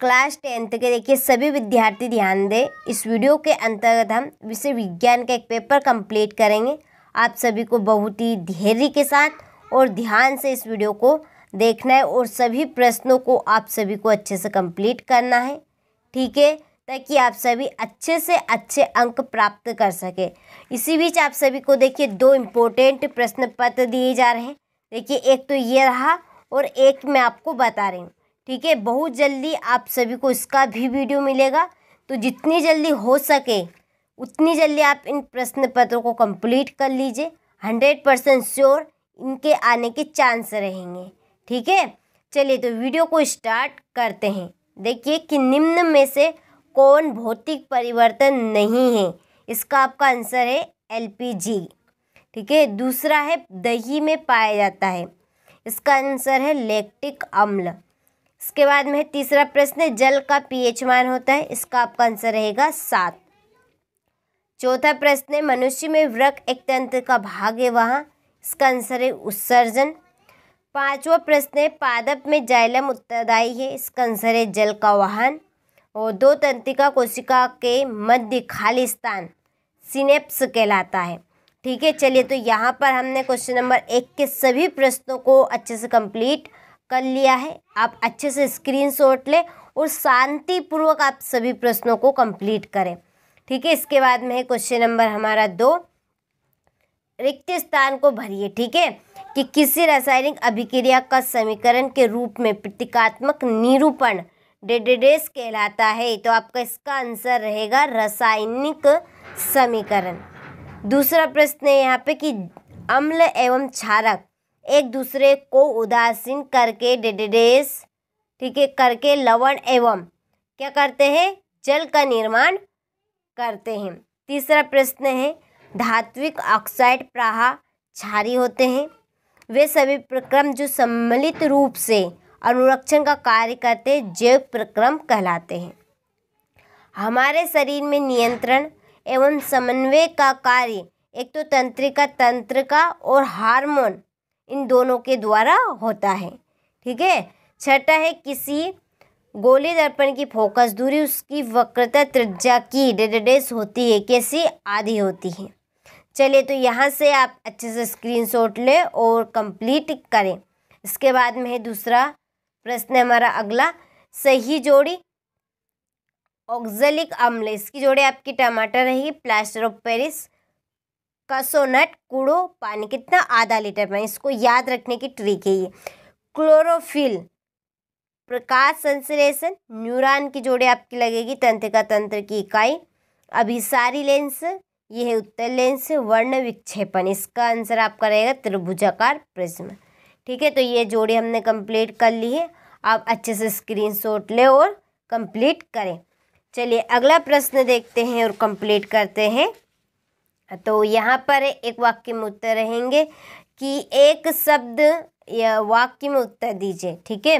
class tenth के देखिए सभी विद्यार्थी ध्यान दें इस वीडियो के अंतर्गत हम विषय विज्ञान का एक पेपर कंप्लीट करेंगे आप सभी को बहुत ही धैर्य के साथ और ध्यान से इस वीडियो को देखना है और सभी प्रश्नों को आप सभी को अच्छे से कंप्लीट करना है ठीक है ताकि आप सभी अच्छे से अच्छे अंक प्राप्त कर सके इसी बीच आप सभी को देखिए दो इम्पोर्टेंट प्रश्न पत्र दिए जा रहे हैं देखिए एक तो ये रहा और एक मैं आपको बता रही हूँ ठीक है बहुत जल्दी आप सभी को इसका भी वीडियो मिलेगा तो जितनी जल्दी हो सके उतनी जल्दी आप इन प्रश्न पत्रों को कंप्लीट कर लीजिए हंड्रेड परसेंट श्योर इनके आने के चांस रहेंगे ठीक है चलिए तो वीडियो को स्टार्ट करते हैं देखिए कि निम्न में से कौन भौतिक परिवर्तन नहीं है इसका आपका आंसर है एलपीजी ठीक है दूसरा है दही में पाया जाता है इसका आंसर है लेक्टिक अम्ल इसके बाद में तीसरा प्रश्न जल का पीएच मान होता है इसका आपका आंसर रहेगा सात चौथा प्रश्न है मनुष्य में वृक एक तंत्र का भाग है वहाँ इसका आंसर है उत्सर्जन पांचवा प्रश्न है पादप में जाइलम उत्तरदायी है इसका आंसर है जल का वाहन और दो तंत्रिका कोशिका के मध्य खाली स्थान सिनेप्स कहलाता है ठीक है चलिए तो यहाँ पर हमने क्वेश्चन नंबर एक के सभी प्रश्नों को अच्छे से कंप्लीट कर लिया है आप अच्छे से स्क्रीनशॉट लें और शांतिपूर्वक आप सभी प्रश्नों को कंप्लीट करें ठीक है इसके बाद में है क्वेश्चन नंबर हमारा दो रिक्त स्थान को भरिए ठीक है कि किसी रासायनिक अभिक्रिया का समीकरण के रूप में प्रतीकात्मक निरूपण डेडेडेस कहलाता है तो आपका इसका आंसर रहेगा रासायनिक समीकरण दूसरा प्रश्न है यहाँ पे कि अम्ल एवं क्षारक एक दूसरे को उदासीन करके डेडेस ठीक है करके लवण एवं क्या करते हैं जल का निर्माण करते हैं तीसरा प्रश्न है धात्विक ऑक्साइड प्राह क्षारी होते हैं वे सभी प्रक्रम जो सम्मिलित रूप से अनुरक्षण का कार्य करते जैव प्रक्रम कहलाते हैं हमारे शरीर में नियंत्रण एवं समन्वय का कार्य एक तो तंत्रिका तंत्र का और हार्मोन इन दोनों के द्वारा होता है ठीक है छठा है किसी गोली दर्पण की फोकस दूरी उसकी वक्रता त्रिज्या की डेडेडेस होती है कैसी आधी होती है चलिए तो यहाँ से आप अच्छे से स्क्रीनशॉट लें और कंप्लीट करें इसके बाद में है दूसरा प्रश्न हमारा अगला सही जोड़ी ऑक्जलिक अम्ल इसकी जोड़ी आपकी टमाटर रहेगी प्लास्टर ऑफ पेरिस कसोनट कूड़ो पानी कितना आधा लीटर पानी इसको याद रखने की ट्रिक है ये क्लोरोफिल प्रकाश संश्लेषण न्यूरॉन की जोड़े आपकी लगेगी तंत्रिका तंत्र की इकाई अभिसारी लेंस ये है उत्तर लेंस वर्ण विक्षेपण इसका आंसर आपका रहेगा त्रिभुजाकार प्रिज्म ठीक है तो ये जोड़ी हमने कंप्लीट कर ली है आप अच्छे से स्क्रीन शॉट लें और कंप्लीट करें चलिए अगला प्रश्न देखते हैं और कंप्लीट करते हैं तो यहाँ पर एक वाक्य में उत्तर रहेंगे कि एक शब्द या वाक्य में उत्तर दीजिए ठीक है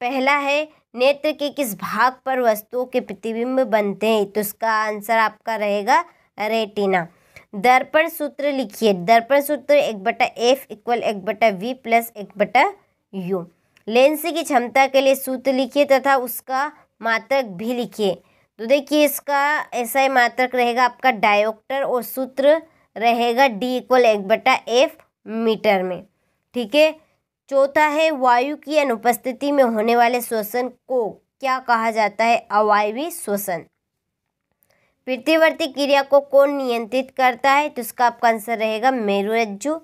पहला है नेत्र के किस भाग पर वस्तुओं के प्रतिबिंब बनते हैं तो उसका आंसर आपका रहेगा रेटिना दर्पण सूत्र लिखिए दर्पण सूत्र एक बटा एफ इक्वल एक बटा वी प्लस एक बटा यू लेंस की क्षमता के लिए सूत्र लिखिए तथा उसका मात्रक भी लिखिए तो देखिए इसका ऐसा ही मात्रक रहेगा आपका डायोक्टर और सूत्र रहेगा डी इक्वल एक बटा एफ मीटर में ठीक है चौथा है वायु की अनुपस्थिति में होने वाले श्वसन को क्या कहा जाता है अवायवी श्वसन प्रतिवर्ती क्रिया को कौन नियंत्रित करता है तो इसका आपका आंसर रहेगा मेरुरज्जु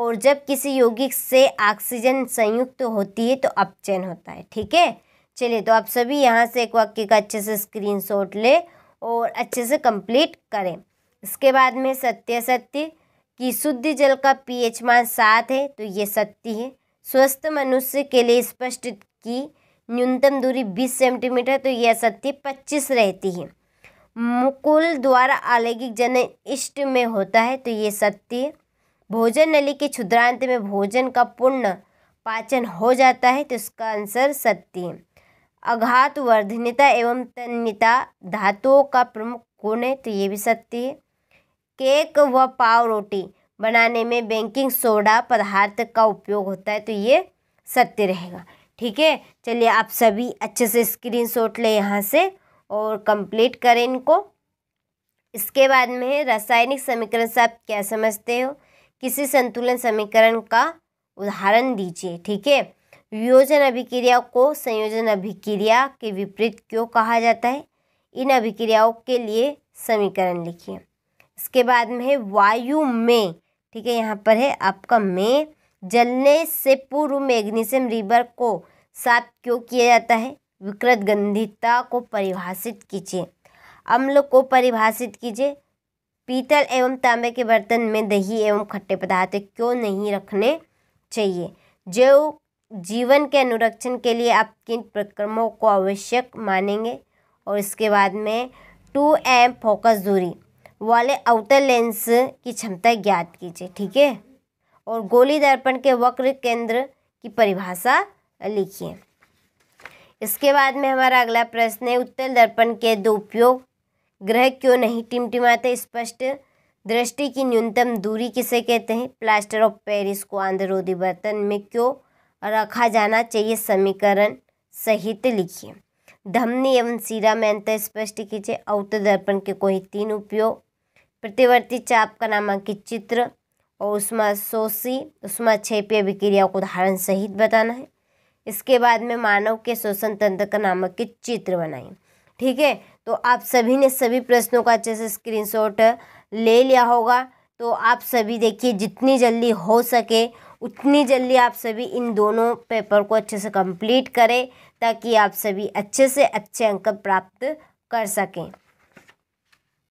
और जब किसी यौगिक से ऑक्सीजन संयुक्त तो होती है तो अपचयन होता है ठीक है चलिए तो आप सभी यहाँ से एक वाक्य का अच्छे से शॉट लें और अच्छे से कंप्लीट करें इसके बाद में सत्य सत्य कि शुद्ध जल का पीएच मान सात है तो ये सत्य है स्वस्थ मनुष्य के लिए स्पष्ट की न्यूनतम दूरी बीस सेंटीमीटर तो यह सत्य पच्चीस रहती है मुकुल द्वारा अलैगिक जन इष्ट में होता है तो ये सत्य है भोजन नली के क्षुद्रांत में भोजन का पूर्ण पाचन हो जाता है तो इसका आंसर सत्य है अघात वर्धनिता एवं तन्यता धातुओं का प्रमुख गुण है तो ये भी सत्य है केक व पाव रोटी बनाने में बेकिंग सोडा पदार्थ का उपयोग होता है तो ये सत्य रहेगा ठीक है चलिए आप सभी अच्छे से स्क्रीन शॉट लें यहाँ से और कंप्लीट करें इनको इसके बाद में रासायनिक समीकरण से आप क्या समझते हो किसी संतुलन समीकरण का उदाहरण दीजिए ठीक है वियोजन अभिक्रिया को संयोजन अभिक्रिया के विपरीत क्यों कहा जाता है इन अभिक्रियाओं के लिए समीकरण लिखिए इसके बाद में है वायु में ठीक है यहाँ पर है आपका में जलने से पूर्व मैग्नीशियम रिवर को साफ क्यों किया जाता है विकृत गंधिता को परिभाषित कीजिए अम्ल को परिभाषित कीजिए पीतल एवं तांबे के बर्तन में दही एवं खट्टे पदार्थ क्यों नहीं रखने चाहिए जैव जीवन के अनुरक्षण के लिए आप किन प्रक्रमों को आवश्यक मानेंगे और इसके बाद में टू एम फोकस दूरी वाले आउटर लेंस की क्षमता ज्ञात कीजिए ठीक है और गोली दर्पण के वक्र केंद्र की परिभाषा लिखिए इसके बाद में हमारा अगला प्रश्न है उत्तर दर्पण के उपयोग ग्रह क्यों नहीं टिमटिमाते स्पष्ट दृष्टि की न्यूनतम दूरी किसे कहते हैं प्लास्टर ऑफ पेरिस को आंध्रोधी बर्तन में क्यों रखा जाना चाहिए समीकरण सहित लिखिए धमनी एवं सिरा में अंतर स्पष्ट कीजिए औत दर्पण के कोई तीन उपयोग प्रतिवर्ती चाप का नामांकित चित्र और उसमें शोषी उसमें क्षेपीय अभिक्रिया को उदाहरण सहित बताना है इसके बाद में मानव के शोषण तंत्र का नामांकित चित्र बनाएं ठीक है तो आप सभी ने सभी प्रश्नों का अच्छे से स्क्रीनशॉट ले लिया होगा तो आप सभी देखिए जितनी जल्दी हो सके उतनी जल्दी आप सभी इन दोनों पेपर को अच्छे से कंप्लीट करें ताकि आप सभी अच्छे से अच्छे अंक प्राप्त कर सकें